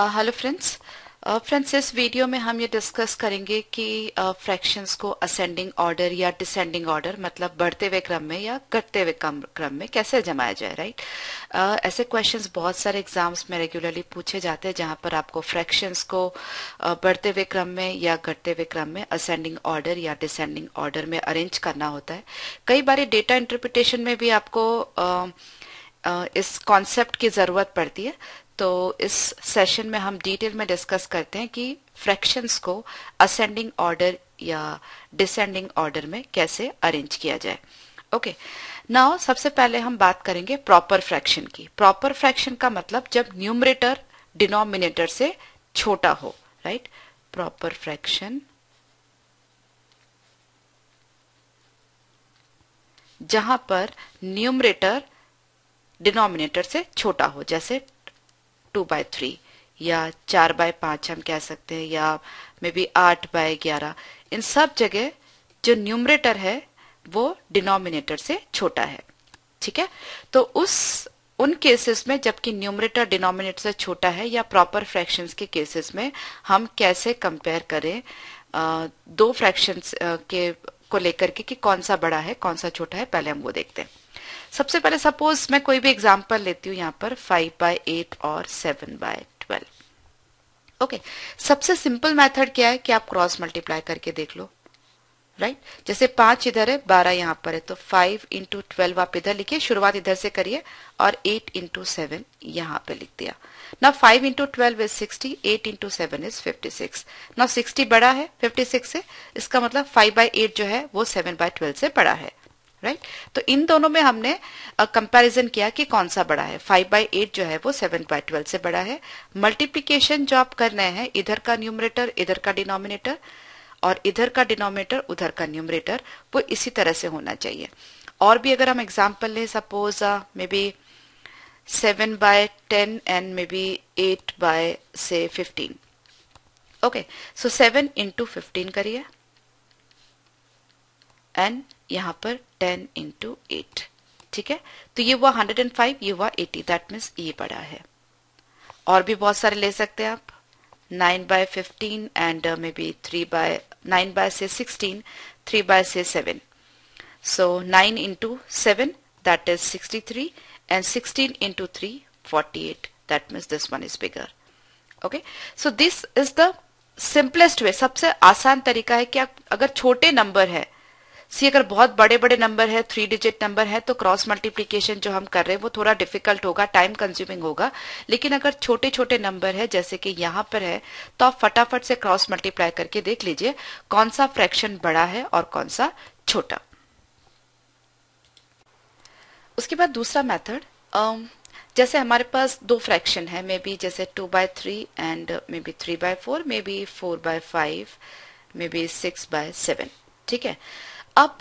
Hello friends friends इस video में हम ये डिस्कस करेंगे कि फ्रैक्शंस uh, को असेंडिंग ऑर्डर या डिसेंडिंग ऑर्डर मतलब बढ़ते हुए क्रम में या घटते हुए क्रम क्रम में कैसे जमाया जाए राइट right? uh, ऐसे क्वेश्चंस बहुत सारे एग्जाम्स में रेगुलरली पूछे जाते हैं जहां पर आपको फ्रैक्शंस को uh, बढ़ते हुए क्रम में या घटते हुए क्रम में असेंडिंग ऑर्डर या डिसेंडिंग ऑर्डर में अरेंज करना होता है कई बार डेटा इंटरप्रिटेशन में भी आपको uh, uh इस कॉन्सेप्ट की ज़रूरत पड़ती है तो इस सेशन में हम डिटेल में डिस्कस करते हैं कि फ्रैक्शंस को असेंडिंग ऑर्डर या डिसेंडिंग ऑर्डर में कैसे अरेंज किया जाए ओके okay. नाउ सबसे पहले हम बात करेंगे प्रॉपर फ्रैक्शन की प्रॉपर फ्रैक्शन का मतलब जब न्यूमरेटर डिनोमिनेटर से छोटा हो राइट प्रॉपर फ्रैक्शन जहां पर न्यूमरेटर डिनोमिनेटर से छोटा हो जैसे टू बाय थ्री या चार बाय पांच हम कह सकते हैं या मे बी आठ बाय ग्यारह इन सब जगह जो न्यूमरेटर है वो डिनोमिनेटर से छोटा है ठीक है तो उस उन केसेस में जबकि न्यूमरेटर डिनोमिनेटर से छोटा है या प्रॉपर फ्रैक्शंस के केसेस में हम कैसे कंपेयर करें आ, दो फ्रैक्शंस के को लेकर के कि कौन सा बड़ा है कौन सा छोटा है पहले हम वो देखते हैं सबसे पहले सपोज मैं कोई भी एग्जाम्पल लेती हूँ यहां पर फाइव बाय एट और सेवन बाय ट्वेल्व ओके सबसे सिंपल मैथड क्या है कि आप क्रॉस मल्टीप्लाई करके देख लो राइट right? जैसे पांच इधर है बारह यहां पर है तो फाइव इंटू ट्वेल्व आप इधर लिखिए शुरुआत इधर से करिए और एट इंटू सेवन यहां पे लिख दिया ना five into twelve is sixty eight into seven is fifty six ना सिक्सटी बड़ा है फिफ्टी सिक्स से इसका मतलब फाइव बाई एट जो है वो सेवन बाय ट्वेल्व से बड़ा है राइट right? तो इन दोनों में हमने कंपैरिजन किया कि कौन सा बड़ा है फाइव बाई एट जो है वो सेवन बाई ट्वेल्व से बड़ा है मल्टीप्लीकेशन जो आप कर रहे हैं इधर का न्यूमरेटर इधर का डिनोमिनेटर और इधर का डिनोमिनेटर उधर का न्यूमरेटर वो इसी तरह से होना चाहिए और भी अगर हम एग्जाम्पल लें suppose may be seven by ten and may be eight by say fifteen okay so seven into fifteen करिए एंड यहां पर टेन इंटू एट ठीक है तो ये हुआ हंड्रेड एंड फाइव ये हुआ एटी दैट मीन्स ये पड़ा है और भी बहुत सारे ले सकते हैं आप nine by fifteen and may be three by nine by say sixteen three by say 7 so nine into seven that is sixty three and sixteen into three forty eight that means this one is bigger okay so this is the simplest way सबसे आसान तरीका है कि अगर छोटे number है सी अगर बहुत बड़े बड़े नंबर है थ्री डिजिट नंबर है तो क्रॉस मल्टीप्लीकेशन जो हम कर रहे हैं वो थोड़ा डिफिकल्ट होगा टाइम कंज्यूमिंग होगा लेकिन अगर छोटे छोटे नंबर है जैसे कि यहाँ पर है तो आप फटाफट से क्रॉस मल्टीप्लाई करके देख लीजिए कौन सा फ्रैक्शन बड़ा है और कौन सा छोटा उसके बाद दूसरा मेथड um, जैसे हमारे पास दो फ्रैक्शन है मे बी जैसे two by three and may be three by four may be four by five may be six by seven ठीक है अब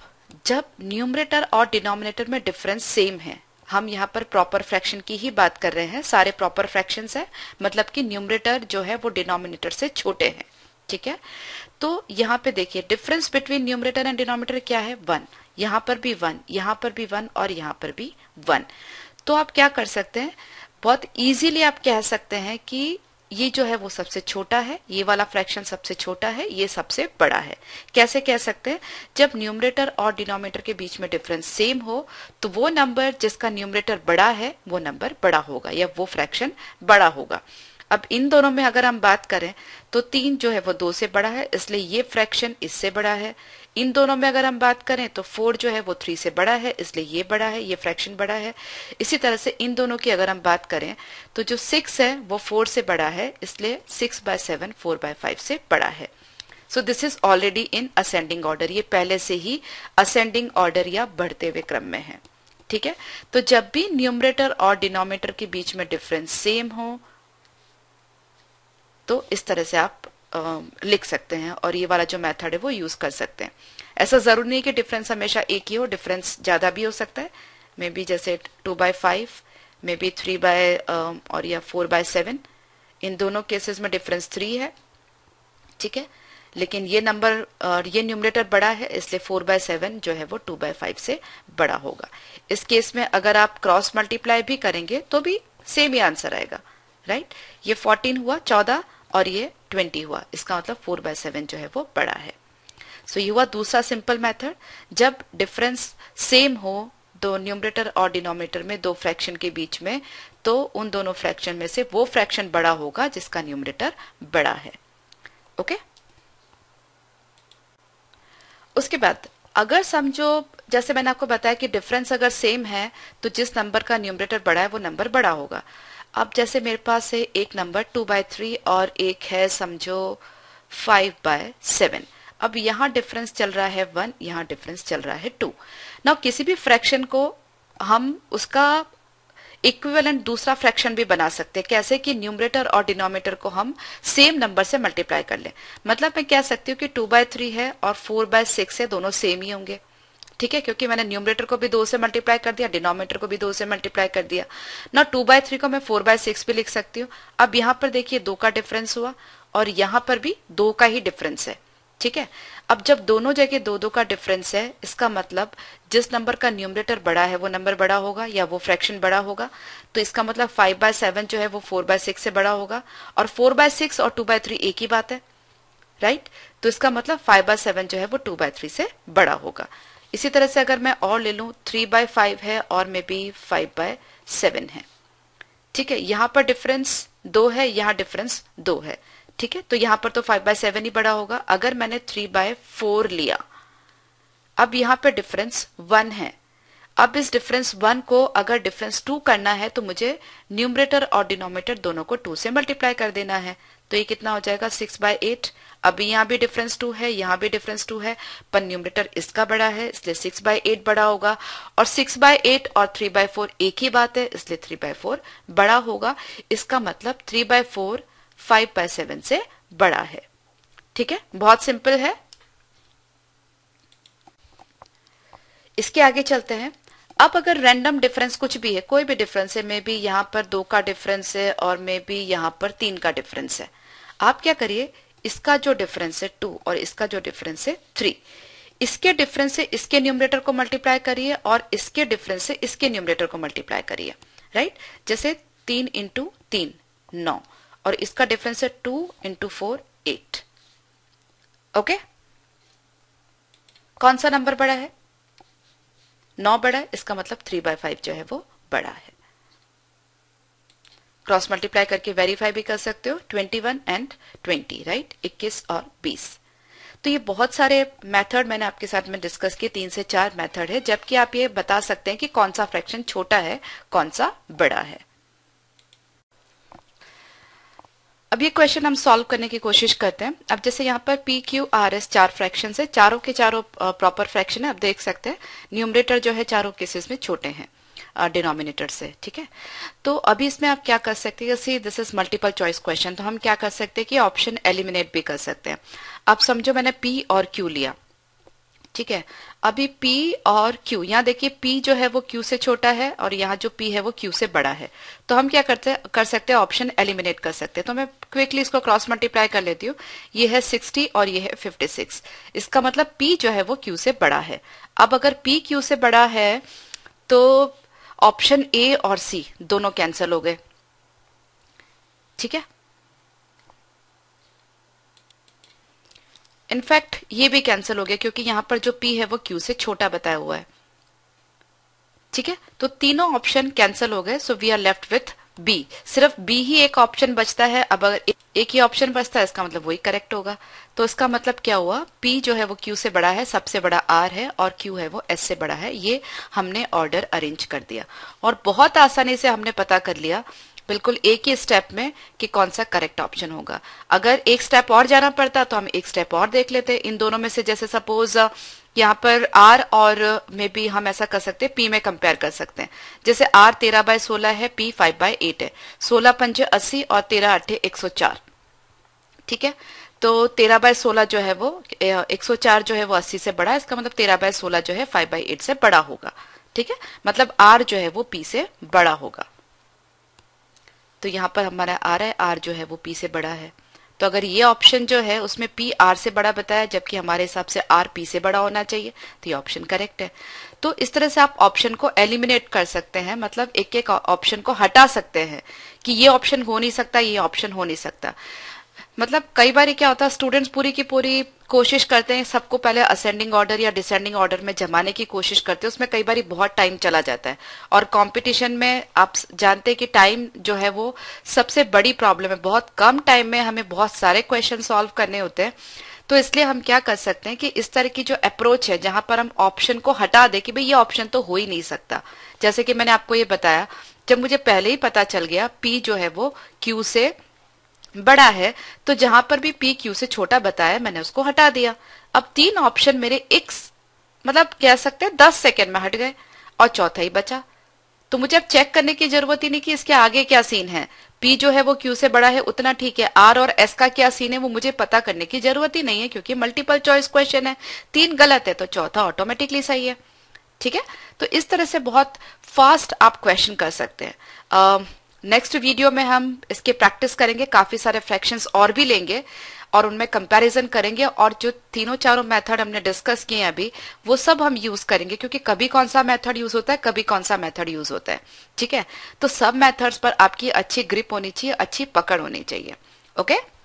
जब न्यूमरेटर और डिनोमिनेटर में डिफरेंस सेम है हम यहाँ पर प्रॉपर फ्रैक्शन की ही बात कर रहे हैं सारे प्रॉपर फ्रैक्शन है मतलब कि न्यूमरेटर जो है वो डिनोमिनेटर से छोटे हैं ठीक है तो यहाँ पे देखिए difference between numerator and denominator क्या है वन यहाँ पर भी वन यहाँ पर भी वन और यहाँ पर भी वन तो आप क्या कर सकते हैं बहुत इजीली आप कह सकते हैं कि ये जो है वो सबसे छोटा है ये वाला फ्रैक्शन सबसे छोटा है ये सबसे बड़ा है कैसे कह सकते हैं जब न्यूमरेटर और डिनोमिनेटर के बीच में डिफरेंस सेम हो तो वो नंबर जिसका न्यूमरेटर बड़ा है वो नंबर बड़ा होगा या वो फ्रैक्शन बड़ा होगा अब इन दोनों में अगर हम बात करें तो तीन जो है वो दो से बड़ा है इसलिए ये फ्रैक्शन इससे बड़ा है इन दोनों में अगर हम बात करें तो फोर जो है वो थ्री से बड़ा है इसलिए ये बड़ा है ये फ्रैक्शन बड़ा है इसी तरह से इन दोनों की अगर हम बात करें तो जो सिक्स है वो फोर से बड़ा है इसलिए six by seven four by five से बड़ा है so this is already in ascending order ये पहले से ही असेंडिंग ऑर्डर या बढ़ते हुए क्रम में है ठीक है तो जब भी न्यूमरेटर और डिनोमिनेटर के बीच में डिफरेंस सेम हो तो इस तरह से आप लिख सकते हैं और ये वाला जो मेथड है वो यूज कर सकते हैं ऐसा जरूरी नहीं कि डिफरेंस हमेशा एक ही हो डिफरेंस ज्यादा भी हो सकता है मे बी जैसे two by five may be three by और या फोर बाय सेवन इन दोनों केसेस में डिफरेंस थ्री है ठीक है लेकिन ये नंबर और ये न्यूमरेटर बड़ा है इसलिए फोर बाय सेवन जो है वो टू बाय फाइव से बड़ा होगा इस केस में अगर आप क्रॉस मल्टीप्लाई भी करेंगे तो भी सेम ही आंसर आएगा राइट ये फोर्टीन हुआ चौदह और ये 20 हुआ इसका मतलब 4 बाय सेवन जो है वो बड़ा है सो so, ये हुआ दूसरा सिंपल मेथड जब डिफरेंस सेम हो दो न्यूमरेटर और डिनोमिनेटर में दो फ्रैक्शन के बीच में तो उन दोनों फ्रैक्शन में से वो फ्रैक्शन बड़ा होगा जिसका न्यूमरेटर बड़ा है ओके okay? उसके बाद अगर समझो जैसे मैंने आपको बताया कि डिफरेंस अगर सेम है तो जिस नंबर का न्यूमरेटर बड़ा है वो नंबर बड़ा होगा अब जैसे मेरे पास है एक नंबर टू बाय थ्री और एक है समझो फाइव बाय सेवन अब यहाँ डिफरेंस चल रहा है वन यहाँ डिफरेंस चल रहा है टू ना किसी भी फ्रैक्शन को हम उसका इक्विवेलेंट दूसरा फ्रैक्शन भी बना सकते हैं कैसे कि न्यूमरेटर और डिनोमिनेटर को हम सेम नंबर से मल्टीप्लाई कर लें मतलब मैं कह सकती हूँ कि टू बाय थ्री है और फोर बाय सिक्स है दोनों सेम ही होंगे ठीक है क्योंकि मैंने न्यूमरेटर को भी दो से मल्टीप्लाई कर दिया डिनोमीटर को भी दो से मल्टीप्लाई कर दिया ना टू बाय थ्री को मैं फोर बाय सिक्स भी लिख सकती हूँ अब यहाँ पर देखिए दो का डिफरेंस हुआ और यहाँ पर भी दो का ही डिफरेंस है ठीक है अब जब दोनों जगह दो दो का डिफरेंस है इसका मतलब जिस नंबर का न्यूमरेटर बड़ा है वो नंबर बड़ा होगा या वो फ्रैक्शन बड़ा होगा तो इसका मतलब फाइव बाय सेवन जो है वो फोर बाय सिक्स से बड़ा होगा और फोर बाय सिक्स और टू बाय थ्री एक ही बात है राइट तो इसका मतलब फाइव बाय सेवन जो है वो टू बाय थ्री से बड़ा होगा इसी तरह से अगर मैं और ले लूँ थ्री बाय फाइव है और may be five by seven है ठीक है यहाँ पर डिफरेंस दो है यहाँ डिफरेंस दो है ठीक है तो यहाँ पर तो फाइव बाय सेवन ही बड़ा होगा अगर मैंने थ्री बाय फोर लिया अब यहाँ पर डिफरेंस वन है अब इस डिफरेंस वन को अगर डिफरेंस टू करना है तो मुझे न्यूमरेटर और डिनोमिनेटर दोनों को टू से मल्टीप्लाई कर देना है तो ये कितना हो जाएगा सिक्स बाय एट अभी यहाँ भी डिफरेंस टू है यहाँ भी डिफरेंस टू है पर न्यूमरेटर इसका बड़ा है इसलिए सिक्स बाय एट बड़ा होगा और सिक्स बाय एट और थ्री बाय फोर एक ही बात है इसलिए थ्री बाय फोर बड़ा होगा इसका मतलब three by four five by seven से बड़ा है ठीक है बहुत सिंपल है इसके आगे चलते हैं अब अगर रैंडम डिफरेंस कुछ भी है कोई भी डिफरेंस है मे बी यहाँ पर दो का डिफरेंस है और मे बी यहाँ पर तीन का डिफरेंस है आप क्या करिए इसका जो डिफरेंस है टू और इसका जो डिफरेंस है थ्री इसके डिफरेंस से इसके न्यूमरेटर को मल्टीप्लाई करिए और इसके डिफरेंस से इसके न्यूमरेटर को मल्टीप्लाई करिए राइट जैसे तीन इंटू तीन नौ और इसका डिफरेंस है two into four eight okay कौन सा नंबर बड़ा है नौ बड़ा है इसका मतलब थ्री बाय फाइव जो है वो बड़ा है क्रॉस मल्टीप्लाई करके वेरीफाई भी कर सकते हो twenty one and twenty right इक्कीस और बीस तो ये बहुत सारे मेथड मैंने आपके साथ में डिस्कस किए तीन से चार मेथड है जबकि आप ये बता सकते हैं कि कौन सा फ्रैक्शन छोटा है कौन सा बड़ा है अब ये क्वेश्चन हम सॉल्व करने की कोशिश करते हैं अब जैसे यहाँ पर पी क्यू आर एस चार फ्रैक्शन है चारों के चारों प्रॉपर फ्रैक्शन है आप देख सकते हैं न्यूमरेटर जो है चारों केसेस में छोटे हैं डिनोमिनेटर से ठीक है तो अभी इसमें आप क्या कर सकते हैं see this is multiple choice question तो हम क्या कर सकते हैं कि ऑप्शन एलिमिनेट भी कर सकते हैं अब समझो मैंने पी और क्यू लिया ठीक है अभी P और Q यहां देखिए P जो है वो Q से छोटा है और यहां जो P है वो Q से बड़ा है तो हम क्या करते कर सकते हैं ऑप्शन एलिमिनेट कर सकते हैं तो मैं क्विकली इसको क्रॉस मल्टीप्लाई कर लेती हूँ ये है 60 और ये है 56 इसका मतलब P जो है वो Q से बड़ा है अब अगर P Q से बड़ा है तो ऑप्शन ए और सी दोनों कैंसिल हो गए ठीक है इनफैक्ट ये भी कैंसिल हो गया क्योंकि यहां पर जो पी है वो क्यू से छोटा बताया हुआ है ठीक है तो तीनों ऑप्शन कैंसिल हो गए so we are left with B सिर्फ बी ही एक ऑप्शन बचता है अब अगर एक ही ऑप्शन बचता है इसका मतलब वही करेक्ट होगा तो इसका मतलब क्या हुआ पी जो है वो क्यू से बड़ा है सबसे बड़ा आर है और क्यू है वो एस से बड़ा है ये हमने ऑर्डर अरेंज कर दिया और बहुत आसानी से हमने पता कर लिया बिल्कुल एक ही स्टेप में कि कौन सा करेक्ट ऑप्शन होगा अगर एक स्टेप और जाना पड़ता तो हम एक स्टेप और देख लेते इन दोनों में से जैसे सपोज यहाँ पर आर और मे बी हम ऐसा कर सकते हैं पी में कंपेयर कर सकते हैं जैसे आर तेरह बाय सोलह है पी फाइव बाय एट है सोलह पंजे अस्सी और तेरह अट्ठे एक सौ चार ठीक है तो तेरह बाय सोलह जो है वो एक सौ चार जो है वो अस्सी से बड़ा है इसका मतलब तेरह बाय सोलह जो है फाइव बाय एट से बड़ा होगा ठीक है मतलब आर जो है वो पी से बड़ा होगा तो यहाँ पर हमारा आर है आर जो है वो पी से बड़ा है तो अगर ये ऑप्शन जो है उसमें पी आर से बड़ा बताया जबकि हमारे हिसाब से आर पी से बड़ा होना चाहिए तो ये ऑप्शन करेक्ट है तो इस तरह से आप ऑप्शन को एलिमिनेट कर सकते हैं मतलब एक एक ऑप्शन को हटा सकते हैं कि ये ऑप्शन हो नहीं सकता ये ऑप्शन हो नहीं सकता मतलब कई बार क्या होता है स्टूडेंट्स पूरी की पूरी कोशिश करते हैं सबको पहले असेंडिंग ऑर्डर या डिसेंडिंग ऑर्डर में जमाने की कोशिश करते हैं उसमें कई बार बहुत टाइम चला जाता है और कंपटीशन में आप जानते हैं कि टाइम जो है वो सबसे बड़ी प्रॉब्लम है बहुत कम टाइम में हमें बहुत सारे क्वेश्चन सॉल्व करने होते हैं तो इसलिए हम क्या कर सकते हैं कि इस तरह की जो अप्रोच है जहां पर हम ऑप्शन को हटा दे कि भाई ये ऑप्शन तो हो ही नहीं सकता जैसे कि मैंने आपको ये बताया जब मुझे पहले ही पता चल गया पी जो है वो क्यू से बड़ा है तो जहां पर भी पी क्यू से छोटा बताया मैंने उसको हटा दिया अब तीन ऑप्शन मेरे एक मतलब कह सकते हैं दस सेकेंड में हट गए और चौथा ही बचा तो मुझे अब चेक करने की जरूरत ही नहीं कि इसके आगे क्या सीन है पी जो है वो क्यू से बड़ा है उतना ठीक है आर और एस का क्या सीन है वो मुझे पता करने की जरूरत ही नहीं है क्योंकि मल्टीपल चॉइस क्वेश्चन है तीन गलत है तो चौथा ऑटोमेटिकली सही है ठीक है तो इस तरह से बहुत फास्ट आप क्वेश्चन कर सकते हैं नेक्स्ट वीडियो में हम इसके प्रैक्टिस करेंगे काफी सारे फ्रैक्शंस और भी लेंगे और उनमें कंपैरिजन करेंगे और जो तीनों चारों मेथड हमने डिस्कस किए अभी वो सब हम यूज करेंगे क्योंकि कभी कौन सा मेथड यूज होता है कभी कौन सा मेथड यूज होता है ठीक है तो सब मेथड्स पर आपकी अच्छी ग्रिप होनी चाहिए अच्छी पकड़ होनी चाहिए ओके okay?